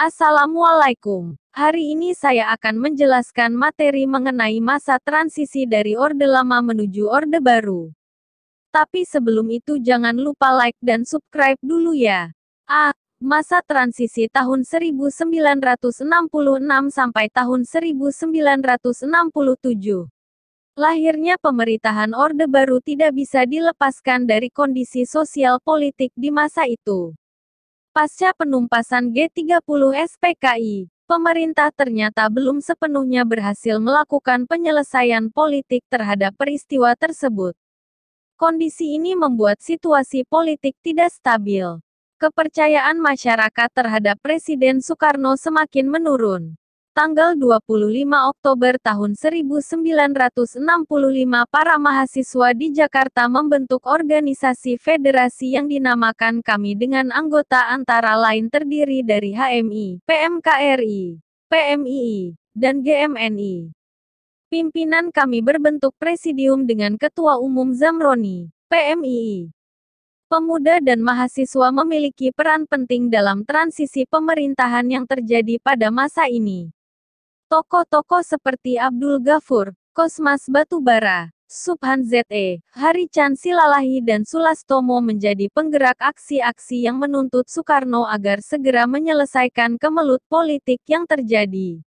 Assalamualaikum. Hari ini saya akan menjelaskan materi mengenai masa transisi dari Orde Lama menuju Orde Baru. Tapi sebelum itu jangan lupa like dan subscribe dulu ya. A. Masa transisi tahun 1966 sampai tahun 1967. Lahirnya pemerintahan Orde Baru tidak bisa dilepaskan dari kondisi sosial politik di masa itu. Pasca penumpasan G30 SPKI, pemerintah ternyata belum sepenuhnya berhasil melakukan penyelesaian politik terhadap peristiwa tersebut. Kondisi ini membuat situasi politik tidak stabil. Kepercayaan masyarakat terhadap Presiden Soekarno semakin menurun tanggal 25 Oktober tahun 1965 para mahasiswa di Jakarta membentuk organisasi federasi yang dinamakan kami dengan anggota antara lain terdiri dari HMI, PMKRI, PMII, dan GMNI. Pimpinan kami berbentuk presidium dengan Ketua Umum Zamroni, PMII. Pemuda dan mahasiswa memiliki peran penting dalam transisi pemerintahan yang terjadi pada masa ini. Tokoh-tokoh seperti Abdul Ghafur, Kosmas Batubara, Subhan ZE, Hari Chan Silalahi dan Sulastomo menjadi penggerak aksi-aksi yang menuntut Soekarno agar segera menyelesaikan kemelut politik yang terjadi.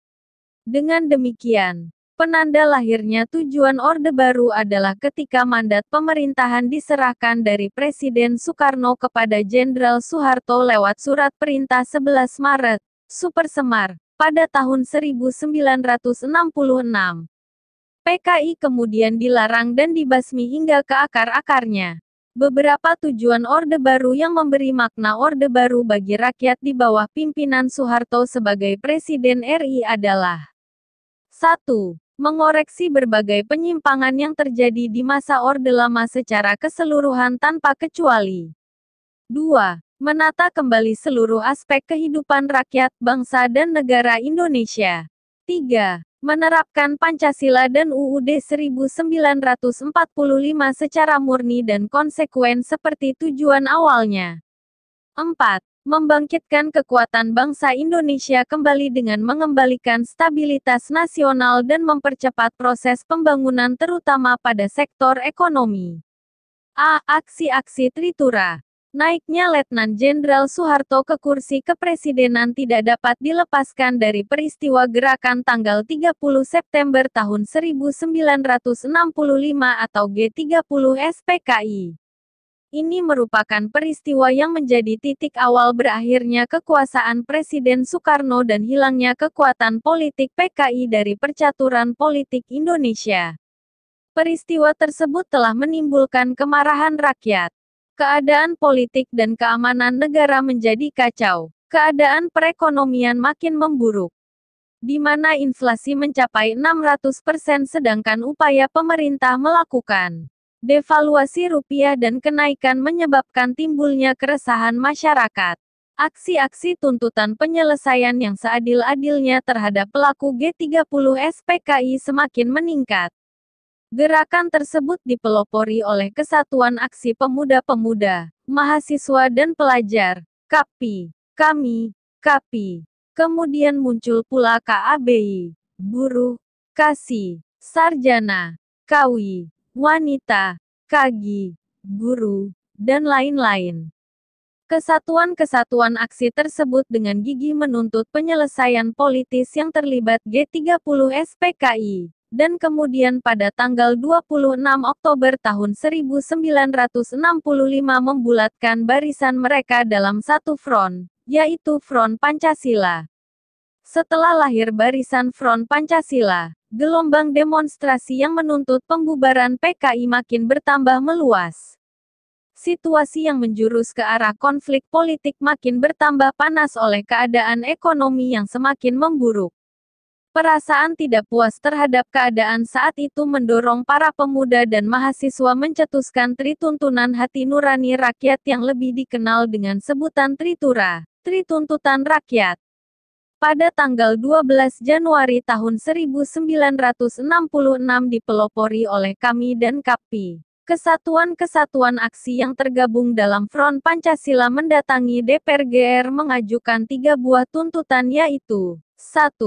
Dengan demikian, penanda lahirnya tujuan Orde Baru adalah ketika mandat pemerintahan diserahkan dari Presiden Soekarno kepada Jenderal Soeharto lewat Surat Perintah 11 Maret, Super Semar, pada tahun 1966. PKI kemudian dilarang dan dibasmi hingga ke akar-akarnya. Beberapa tujuan Orde Baru yang memberi makna Orde Baru bagi rakyat di bawah pimpinan Soeharto sebagai Presiden RI adalah 1. Mengoreksi berbagai penyimpangan yang terjadi di masa Orde Lama secara keseluruhan tanpa kecuali. 2. Menata kembali seluruh aspek kehidupan rakyat, bangsa dan negara Indonesia. 3. Menerapkan Pancasila dan UUD 1945 secara murni dan konsekuen seperti tujuan awalnya. 4 membangkitkan kekuatan bangsa Indonesia kembali dengan mengembalikan stabilitas nasional dan mempercepat proses pembangunan terutama pada sektor ekonomi. A. Aksi-aksi Tritura Naiknya Letnan Jenderal Soeharto ke kursi kepresidenan tidak dapat dilepaskan dari peristiwa gerakan tanggal 30 September tahun 1965 atau G30 SPKI. Ini merupakan peristiwa yang menjadi titik awal berakhirnya kekuasaan Presiden Soekarno dan hilangnya kekuatan politik PKI dari percaturan politik Indonesia. Peristiwa tersebut telah menimbulkan kemarahan rakyat. Keadaan politik dan keamanan negara menjadi kacau. Keadaan perekonomian makin memburuk. Di mana inflasi mencapai 600% sedangkan upaya pemerintah melakukan devaluasi rupiah dan kenaikan menyebabkan timbulnya keresahan masyarakat. Aksi-aksi tuntutan penyelesaian yang seadil-adilnya terhadap pelaku G30 SPKI semakin meningkat. Gerakan tersebut dipelopori oleh Kesatuan Aksi Pemuda-Pemuda, Mahasiswa dan Pelajar, KAPI, kami, KAPI. Kemudian muncul pula KABI, buruh, KASI, sarjana, KAWI, wanita, KAGI, guru, dan lain-lain. Kesatuan-kesatuan aksi tersebut dengan gigih menuntut penyelesaian politis yang terlibat G30 SPKI dan kemudian pada tanggal 26 Oktober tahun 1965 membulatkan barisan mereka dalam satu front, yaitu Front Pancasila. Setelah lahir barisan Front Pancasila, gelombang demonstrasi yang menuntut pembubaran PKI makin bertambah meluas. Situasi yang menjurus ke arah konflik politik makin bertambah panas oleh keadaan ekonomi yang semakin memburuk. Perasaan tidak puas terhadap keadaan saat itu mendorong para pemuda dan mahasiswa mencetuskan Trituntunan Hati Nurani Rakyat yang lebih dikenal dengan sebutan Tritura, Trituntutan Rakyat. Pada tanggal 12 Januari tahun 1966 dipelopori oleh kami dan KAPI. Kesatuan-kesatuan aksi yang tergabung dalam Front Pancasila mendatangi DPRGR mengajukan tiga buah tuntutan yaitu 1.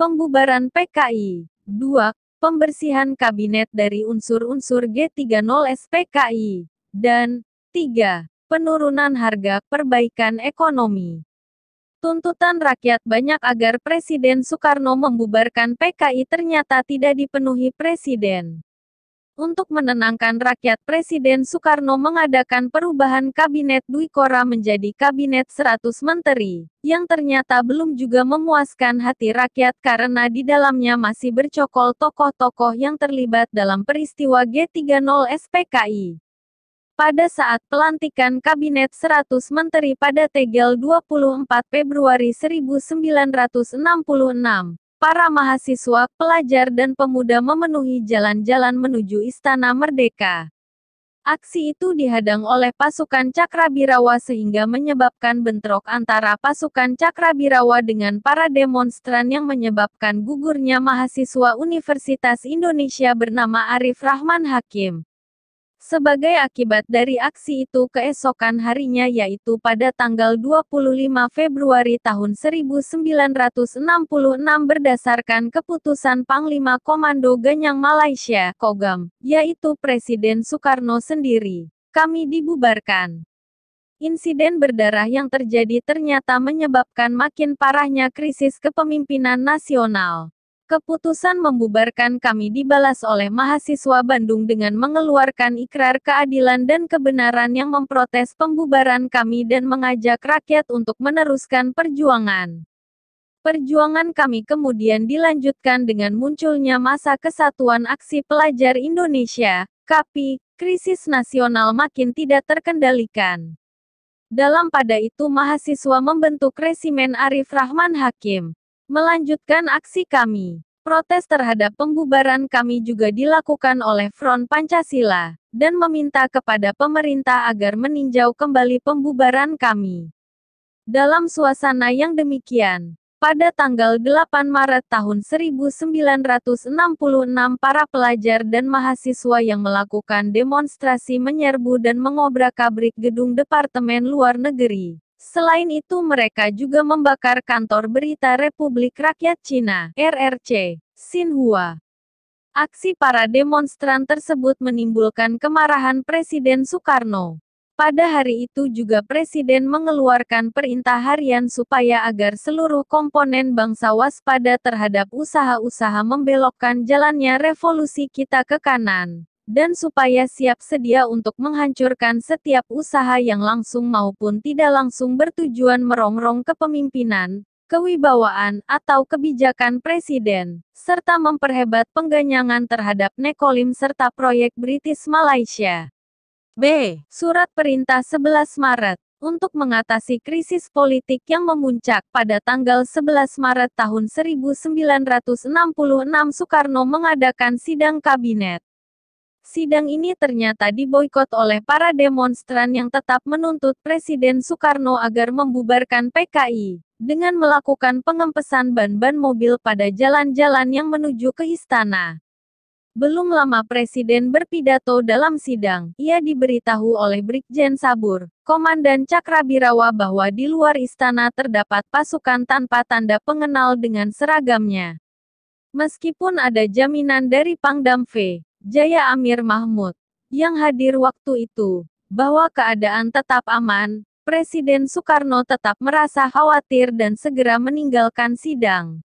Pembubaran PKI. 2. Pembersihan kabinet dari unsur-unsur G30 SPKI. Dan 3. Penurunan harga perbaikan ekonomi. Tuntutan rakyat banyak agar Presiden Soekarno membubarkan PKI ternyata tidak dipenuhi Presiden. Untuk menenangkan rakyat Presiden Soekarno mengadakan perubahan Kabinet Dwi Kora menjadi Kabinet 100 Menteri, yang ternyata belum juga memuaskan hati rakyat karena di dalamnya masih bercokol tokoh-tokoh yang terlibat dalam peristiwa G30 SPKI. Pada saat pelantikan Kabinet 100 Menteri pada tegel 24 Februari 1966, para mahasiswa, pelajar dan pemuda memenuhi jalan-jalan menuju Istana Merdeka. Aksi itu dihadang oleh pasukan Cakrabirawa sehingga menyebabkan bentrok antara pasukan Cakrabirawa dengan para demonstran yang menyebabkan gugurnya mahasiswa Universitas Indonesia bernama Arif Rahman Hakim. Sebagai akibat dari aksi itu keesokan harinya yaitu pada tanggal 25 Februari tahun 1966 berdasarkan keputusan Panglima Komando Ganyang Malaysia, Kogam, yaitu Presiden Soekarno sendiri. Kami dibubarkan. Insiden berdarah yang terjadi ternyata menyebabkan makin parahnya krisis kepemimpinan nasional. Keputusan membubarkan kami dibalas oleh mahasiswa Bandung dengan mengeluarkan ikrar keadilan dan kebenaran yang memprotes pembubaran kami dan mengajak rakyat untuk meneruskan perjuangan. Perjuangan kami kemudian dilanjutkan dengan munculnya masa kesatuan aksi pelajar Indonesia, KAPI, krisis nasional makin tidak terkendalikan. Dalam pada itu mahasiswa membentuk resimen Arif Rahman Hakim melanjutkan aksi kami. Protes terhadap pembubaran kami juga dilakukan oleh Front Pancasila, dan meminta kepada pemerintah agar meninjau kembali pembubaran kami. Dalam suasana yang demikian, pada tanggal 8 Maret tahun 1966 para pelajar dan mahasiswa yang melakukan demonstrasi menyerbu dan mengobrak-abrik gedung Departemen Luar Negeri Selain itu mereka juga membakar kantor berita Republik Rakyat Cina, RRC, Xinhua. Aksi para demonstran tersebut menimbulkan kemarahan Presiden Soekarno. Pada hari itu juga Presiden mengeluarkan perintah harian supaya agar seluruh komponen bangsa waspada terhadap usaha-usaha membelokkan jalannya revolusi kita ke kanan dan supaya siap sedia untuk menghancurkan setiap usaha yang langsung maupun tidak langsung bertujuan merongrong kepemimpinan, kewibawaan, atau kebijakan presiden, serta memperhebat pengganyangan terhadap Nekolim serta proyek British Malaysia. B. Surat Perintah 11 Maret untuk mengatasi krisis politik yang memuncak pada tanggal 11 Maret tahun 1966 Soekarno mengadakan sidang kabinet. Sidang ini ternyata diboykot oleh para demonstran yang tetap menuntut Presiden Soekarno agar membubarkan PKI, dengan melakukan pengempesan ban-ban mobil pada jalan-jalan yang menuju ke istana. Belum lama Presiden berpidato dalam sidang, ia diberitahu oleh Brigjen Sabur, Komandan Cakrabirawa bahwa di luar istana terdapat pasukan tanpa tanda pengenal dengan seragamnya. Meskipun ada jaminan dari Pangdam V, Jaya Amir Mahmud, yang hadir waktu itu, bahwa keadaan tetap aman, Presiden Soekarno tetap merasa khawatir dan segera meninggalkan sidang.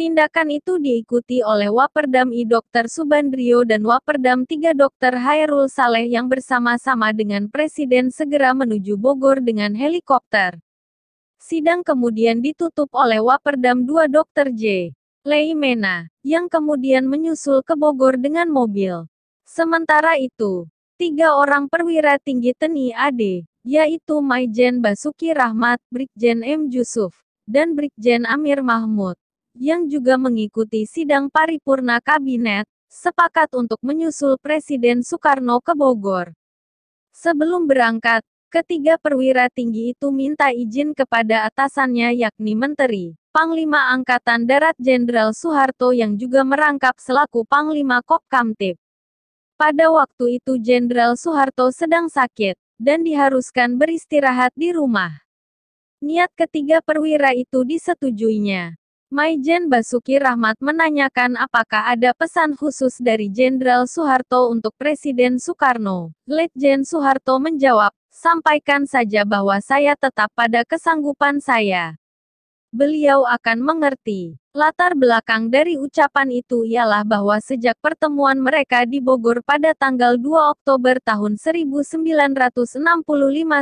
Tindakan itu diikuti oleh Waperdam I Dr. Subandrio dan Waperdam III Dr. Hairul Saleh yang bersama-sama dengan Presiden segera menuju Bogor dengan helikopter. Sidang kemudian ditutup oleh Waperdam II Dr. J. Lei Mena, yang kemudian menyusul ke Bogor dengan mobil. Sementara itu, tiga orang perwira tinggi TNI AD, yaitu Maijen Basuki Rahmat, Brigjen M. Yusuf, dan Brigjen Amir Mahmud, yang juga mengikuti sidang paripurna kabinet, sepakat untuk menyusul Presiden Soekarno ke Bogor. Sebelum berangkat, ketiga perwira tinggi itu minta izin kepada atasannya yakni menteri Panglima Angkatan Darat Jenderal Soeharto yang juga merangkap selaku Panglima Kopkamtib. Pada waktu itu Jenderal Soeharto sedang sakit, dan diharuskan beristirahat di rumah. Niat ketiga perwira itu disetujuinya. Maijen Basuki Rahmat menanyakan apakah ada pesan khusus dari Jenderal Soeharto untuk Presiden Soekarno. Letjen Soeharto menjawab, sampaikan saja bahwa saya tetap pada kesanggupan saya beliau akan mengerti. Latar belakang dari ucapan itu ialah bahwa sejak pertemuan mereka di Bogor pada tanggal 2 Oktober tahun 1965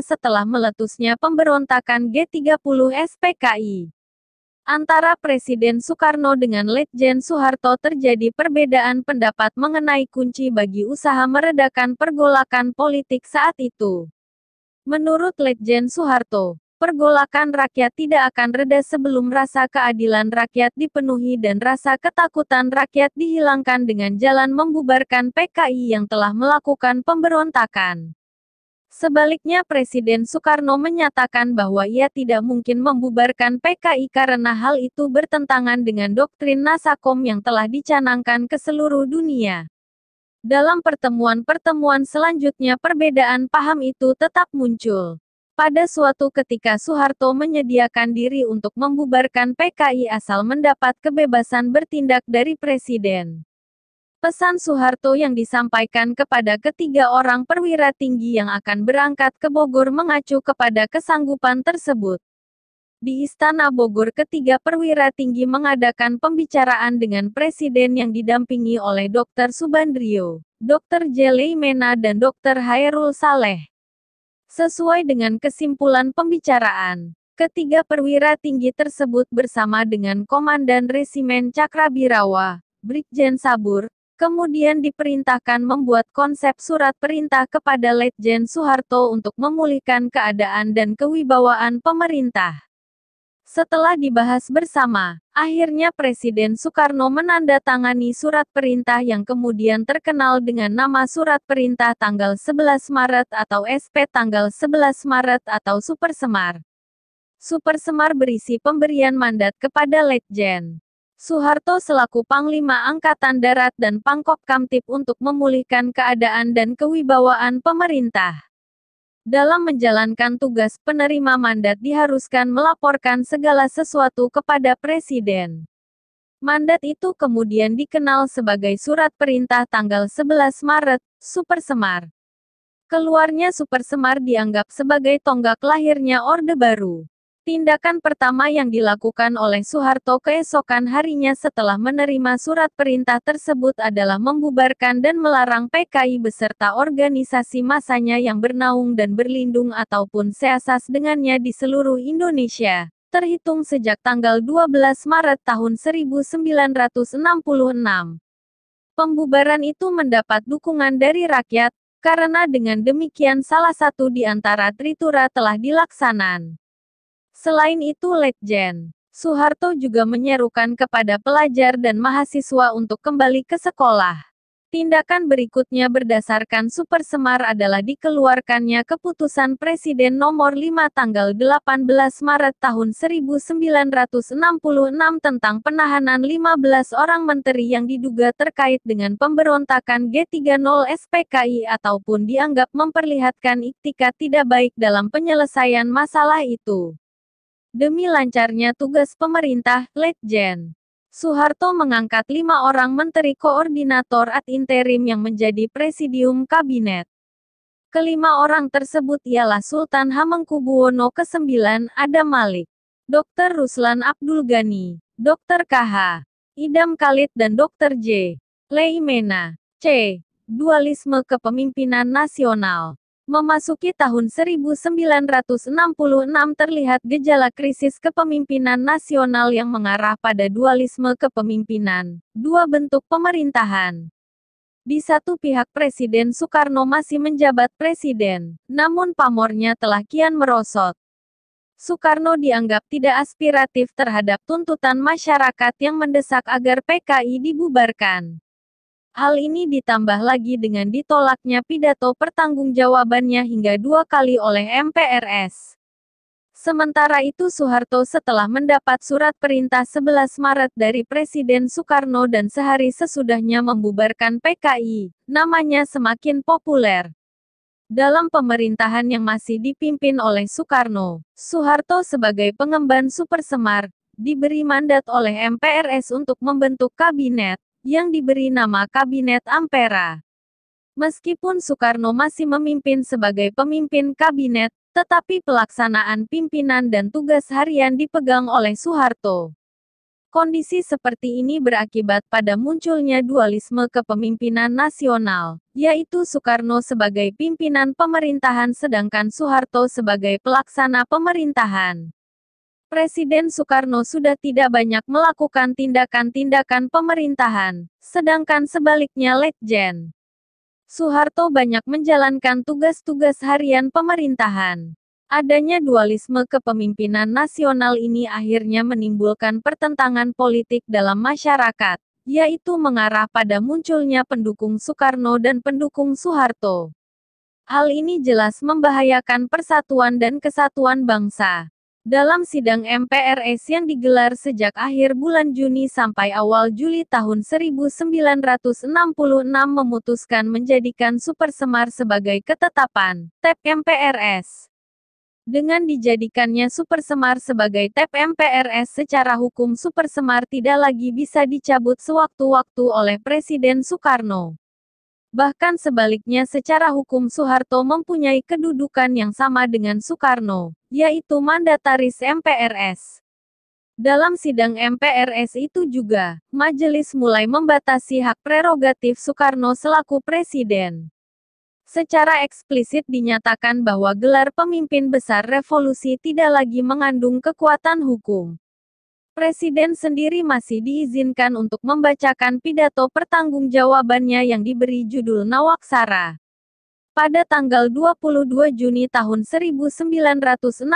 setelah meletusnya pemberontakan G30 SPKI. Antara Presiden Soekarno dengan Letjen Soeharto terjadi perbedaan pendapat mengenai kunci bagi usaha meredakan pergolakan politik saat itu. Menurut Letjen Soeharto, pergolakan rakyat tidak akan reda sebelum rasa keadilan rakyat dipenuhi dan rasa ketakutan rakyat dihilangkan dengan jalan membubarkan PKI yang telah melakukan pemberontakan. Sebaliknya Presiden Soekarno menyatakan bahwa ia tidak mungkin membubarkan PKI karena hal itu bertentangan dengan doktrin Nasakom yang telah dicanangkan ke seluruh dunia. Dalam pertemuan-pertemuan selanjutnya perbedaan paham itu tetap muncul. Pada suatu ketika Soeharto menyediakan diri untuk membubarkan PKI asal mendapat kebebasan bertindak dari Presiden. Pesan Soeharto yang disampaikan kepada ketiga orang perwira tinggi yang akan berangkat ke Bogor mengacu kepada kesanggupan tersebut. Di Istana Bogor ketiga perwira tinggi mengadakan pembicaraan dengan Presiden yang didampingi oleh Dr. Subandrio, Dr. Jelei Mena dan Dr. Hairul Saleh. Sesuai dengan kesimpulan pembicaraan, ketiga perwira tinggi tersebut bersama dengan Komandan Resimen Cakrabirawa, Brigjen Sabur, kemudian diperintahkan membuat konsep surat perintah kepada Letjen Soeharto untuk memulihkan keadaan dan kewibawaan pemerintah. Setelah dibahas bersama, akhirnya Presiden Soekarno menandatangani surat perintah yang kemudian terkenal dengan nama Surat Perintah tanggal 11 Maret atau SP tanggal 11 Maret atau Super Semar. Super Semar berisi pemberian mandat kepada Letjen. Soeharto selaku Panglima Angkatan Darat dan Pangkop Kamtip untuk memulihkan keadaan dan kewibawaan pemerintah dalam menjalankan tugas penerima mandat diharuskan melaporkan segala sesuatu kepada presiden. Mandat itu kemudian dikenal sebagai surat perintah tanggal 11 Maret, Super Semar. Keluarnya Super Semar dianggap sebagai tonggak lahirnya Orde Baru. Tindakan pertama yang dilakukan oleh Soeharto keesokan harinya setelah menerima surat perintah tersebut adalah membubarkan dan melarang PKI beserta organisasi masanya yang bernaung dan berlindung ataupun seasas dengannya di seluruh Indonesia, terhitung sejak tanggal 12 Maret tahun 1966. Pembubaran itu mendapat dukungan dari rakyat, karena dengan demikian salah satu di antara tritura telah dilaksanakan. Selain itu Letjen Soeharto juga menyerukan kepada pelajar dan mahasiswa untuk kembali ke sekolah. Tindakan berikutnya berdasarkan Super Semar adalah dikeluarkannya keputusan Presiden nomor 5 tanggal 18 Maret tahun 1966 tentang penahanan 15 orang menteri yang diduga terkait dengan pemberontakan G30 SPKI ataupun dianggap memperlihatkan iktikat tidak baik dalam penyelesaian masalah itu. Demi lancarnya tugas pemerintah, Letjen Soeharto mengangkat lima orang menteri koordinator ad interim yang menjadi presidium kabinet. Kelima orang tersebut ialah Sultan Hamengkubuwono ke-9, Adam Malik, Dr. Ruslan Abdul Ghani, Dr. KH, Idam Khalid dan Dr. J. Leimena. C. Dualisme Kepemimpinan Nasional Memasuki tahun 1966 terlihat gejala krisis kepemimpinan nasional yang mengarah pada dualisme kepemimpinan, dua bentuk pemerintahan. Di satu pihak Presiden Soekarno masih menjabat presiden, namun pamornya telah kian merosot. Soekarno dianggap tidak aspiratif terhadap tuntutan masyarakat yang mendesak agar PKI dibubarkan. Hal ini ditambah lagi dengan ditolaknya pidato pertanggungjawabannya hingga dua kali oleh MPRS. Sementara itu Soeharto setelah mendapat surat perintah 11 Maret dari Presiden Soekarno dan sehari sesudahnya membubarkan PKI, namanya semakin populer. Dalam pemerintahan yang masih dipimpin oleh Soekarno, Soeharto sebagai pengemban Super Semar, diberi mandat oleh MPRS untuk membentuk kabinet, yang diberi nama Kabinet Ampera. Meskipun Soekarno masih memimpin sebagai pemimpin kabinet, tetapi pelaksanaan pimpinan dan tugas harian dipegang oleh Soeharto. Kondisi seperti ini berakibat pada munculnya dualisme kepemimpinan nasional, yaitu Soekarno sebagai pimpinan pemerintahan sedangkan Soeharto sebagai pelaksana pemerintahan. Presiden Soekarno sudah tidak banyak melakukan tindakan-tindakan pemerintahan, sedangkan sebaliknya Letjen Soeharto banyak menjalankan tugas-tugas harian pemerintahan. Adanya dualisme kepemimpinan nasional ini akhirnya menimbulkan pertentangan politik dalam masyarakat, yaitu mengarah pada munculnya pendukung Soekarno dan pendukung Soeharto. Hal ini jelas membahayakan persatuan dan kesatuan bangsa. Dalam sidang MPRS yang digelar sejak akhir bulan Juni sampai awal Juli tahun 1966 memutuskan menjadikan Super Semar sebagai ketetapan TEP MPRS. Dengan dijadikannya Super Semar sebagai TEP MPRS secara hukum Super Semar tidak lagi bisa dicabut sewaktu-waktu oleh Presiden Soekarno. Bahkan sebaliknya secara hukum Soeharto mempunyai kedudukan yang sama dengan Soekarno yaitu mandataris MPRS. Dalam sidang MPRS itu juga, majelis mulai membatasi hak prerogatif Soekarno selaku presiden. Secara eksplisit dinyatakan bahwa gelar pemimpin besar revolusi tidak lagi mengandung kekuatan hukum. Presiden sendiri masih diizinkan untuk membacakan pidato pertanggungjawabannya yang diberi judul Nawaksara. Pada tanggal 22 Juni tahun 1966,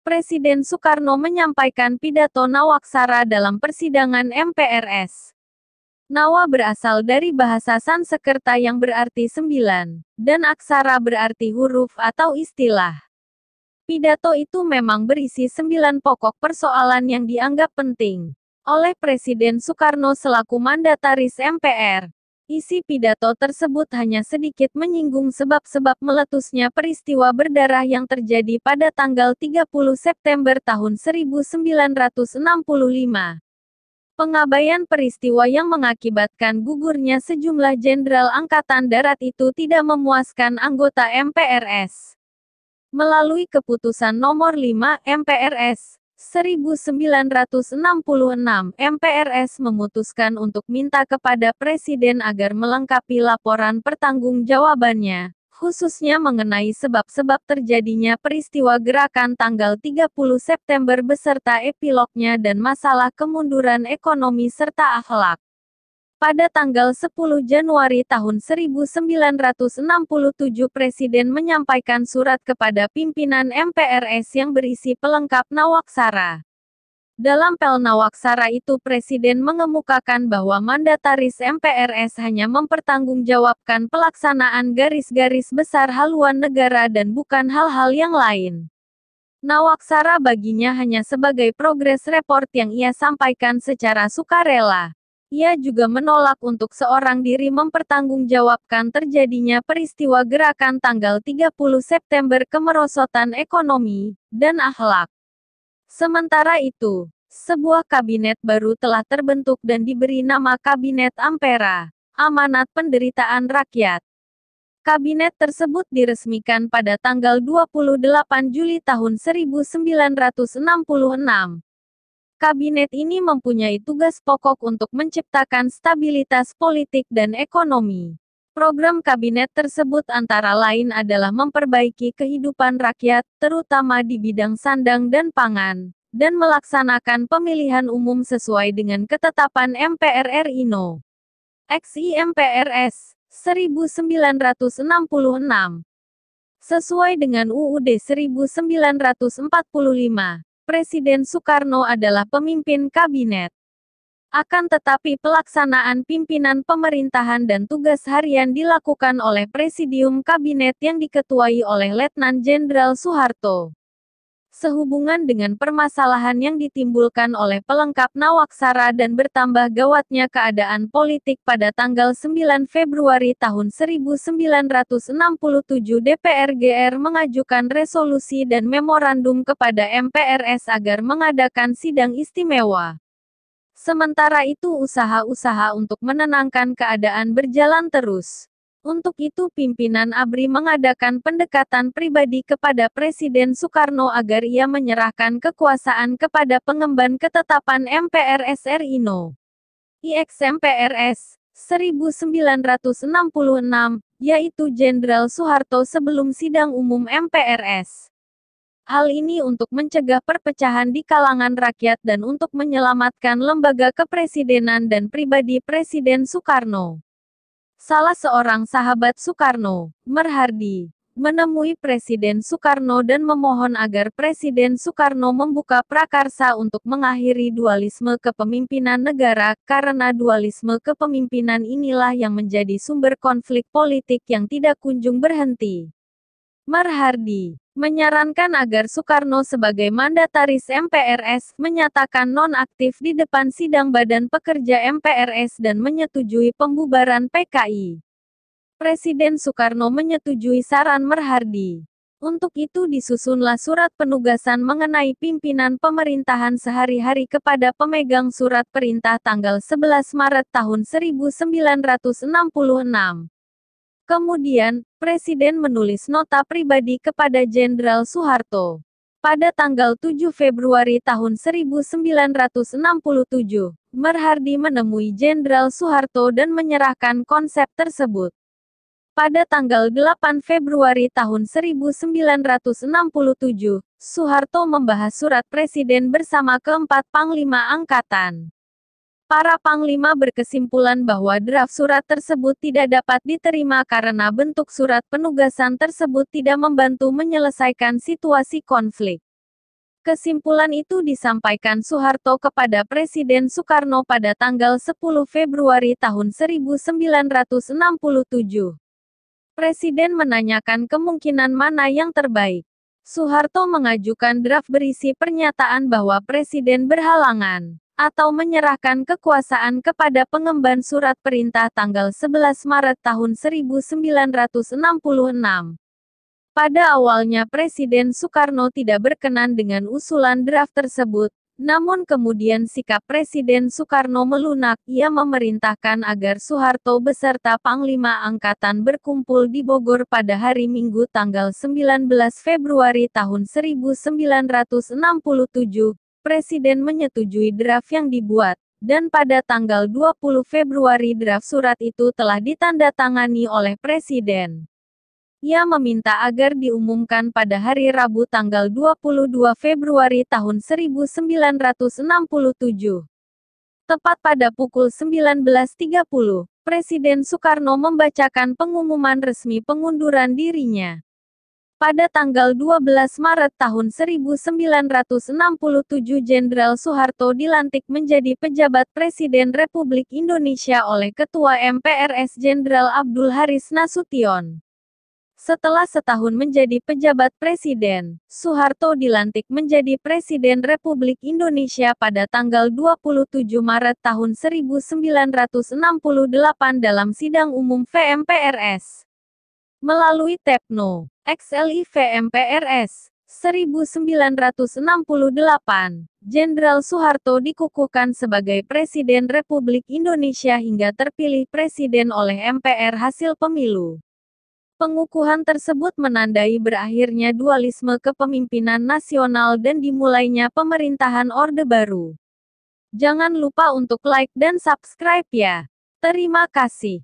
Presiden Soekarno menyampaikan pidato Nawaksara dalam persidangan MPRS. Nawa berasal dari bahasa Sansekerta yang berarti sembilan, dan aksara berarti huruf atau istilah. Pidato itu memang berisi sembilan pokok persoalan yang dianggap penting oleh Presiden Soekarno selaku mandataris MPR, Isi pidato tersebut hanya sedikit menyinggung sebab-sebab meletusnya peristiwa berdarah yang terjadi pada tanggal 30 September tahun 1965. Pengabaian peristiwa yang mengakibatkan gugurnya sejumlah jenderal angkatan darat itu tidak memuaskan anggota MPRS. Melalui keputusan nomor 5 MPRS 1966 MPRS memutuskan untuk minta kepada Presiden agar melengkapi laporan pertanggungjawabannya, khususnya mengenai sebab-sebab terjadinya peristiwa gerakan tanggal 30 September beserta epilognya dan masalah kemunduran ekonomi serta akhlak. Pada tanggal 10 Januari tahun 1967 Presiden menyampaikan surat kepada pimpinan MPRS yang berisi pelengkap Nawaksara. Dalam Pel Nawaksara itu Presiden mengemukakan bahwa mandataris MPRS hanya mempertanggungjawabkan pelaksanaan garis-garis besar haluan negara dan bukan hal-hal yang lain. Nawaksara baginya hanya sebagai progres report yang ia sampaikan secara sukarela. Ia juga menolak untuk seorang diri mempertanggungjawabkan terjadinya peristiwa gerakan tanggal 30 September kemerosotan ekonomi dan akhlak. Sementara itu, sebuah kabinet baru telah terbentuk dan diberi nama Kabinet Ampera, Amanat Penderitaan Rakyat. Kabinet tersebut diresmikan pada tanggal 28 Juli tahun 1966 Kabinet ini mempunyai tugas pokok untuk menciptakan stabilitas politik dan ekonomi. Program kabinet tersebut antara lain adalah memperbaiki kehidupan rakyat, terutama di bidang sandang dan pangan, dan melaksanakan pemilihan umum sesuai dengan ketetapan MPR RI No. MPRS 1966. Sesuai dengan UUD 1945, Presiden Soekarno adalah pemimpin kabinet. Akan tetapi pelaksanaan pimpinan pemerintahan dan tugas harian dilakukan oleh Presidium Kabinet yang diketuai oleh Letnan Jenderal Soeharto sehubungan dengan permasalahan yang ditimbulkan oleh pelengkap Nawaksara dan bertambah gawatnya keadaan politik pada tanggal 9 Februari tahun 1967 DPR GR mengajukan resolusi dan memorandum kepada MPRS agar mengadakan sidang istimewa. Sementara itu usaha-usaha untuk menenangkan keadaan berjalan terus. Untuk itu pimpinan ABRI mengadakan pendekatan pribadi kepada Presiden Soekarno agar ia menyerahkan kekuasaan kepada pengemban ketetapan MPRS RI No. MPRS 1966, yaitu Jenderal Soeharto sebelum sidang umum MPRS. Hal ini untuk mencegah perpecahan di kalangan rakyat dan untuk menyelamatkan lembaga kepresidenan dan pribadi Presiden Soekarno salah seorang sahabat Soekarno, Merhardi, menemui Presiden Soekarno dan memohon agar Presiden Soekarno membuka prakarsa untuk mengakhiri dualisme kepemimpinan negara, karena dualisme kepemimpinan inilah yang menjadi sumber konflik politik yang tidak kunjung berhenti. Marhardi menyarankan agar Soekarno sebagai mandataris MPRS menyatakan nonaktif di depan sidang Badan Pekerja MPRS dan menyetujui pembubaran PKI. Presiden Soekarno menyetujui saran Merhardi. Untuk itu disusunlah surat penugasan mengenai pimpinan pemerintahan sehari-hari kepada pemegang surat perintah tanggal 11 Maret tahun 1966. Kemudian, Presiden menulis nota pribadi kepada Jenderal Soeharto. Pada tanggal 7 Februari tahun 1967, Merhardi menemui Jenderal Soeharto dan menyerahkan konsep tersebut. Pada tanggal 8 Februari tahun 1967, Soeharto membahas surat presiden bersama keempat panglima angkatan. Para panglima berkesimpulan bahwa draft surat tersebut tidak dapat diterima karena bentuk surat penugasan tersebut tidak membantu menyelesaikan situasi konflik. Kesimpulan itu disampaikan Soeharto kepada Presiden Soekarno pada tanggal 10 Februari tahun 1967. Presiden menanyakan kemungkinan mana yang terbaik. Soeharto mengajukan draft berisi pernyataan bahwa Presiden berhalangan atau menyerahkan kekuasaan kepada pengemban surat perintah tanggal 11 Maret tahun 1966. Pada awalnya Presiden Soekarno tidak berkenan dengan usulan draft tersebut, namun kemudian sikap Presiden Soekarno melunak, ia memerintahkan agar Soeharto beserta Panglima Angkatan berkumpul di Bogor pada hari Minggu tanggal 19 Februari tahun 1967, Presiden menyetujui draft yang dibuat, dan pada tanggal 20 Februari draft surat itu telah ditandatangani oleh Presiden. Ia meminta agar diumumkan pada hari Rabu tanggal 22 Februari tahun 1967. Tepat pada pukul 19.30, Presiden Soekarno membacakan pengumuman resmi pengunduran dirinya. Pada tanggal 12 Maret tahun 1967 Jenderal Soeharto dilantik menjadi pejabat Presiden Republik Indonesia oleh Ketua MPRS Jenderal Abdul Haris Nasution. Setelah setahun menjadi pejabat presiden, Soeharto dilantik menjadi Presiden Republik Indonesia pada tanggal 27 Maret tahun 1968 dalam sidang umum VMPRS. Melalui Tekno, XLI VMPRS, 1968, Jenderal Soeharto dikukuhkan sebagai Presiden Republik Indonesia hingga terpilih Presiden oleh MPR hasil pemilu. Pengukuhan tersebut menandai berakhirnya dualisme kepemimpinan nasional dan dimulainya pemerintahan Orde Baru. Jangan lupa untuk like dan subscribe ya. Terima kasih.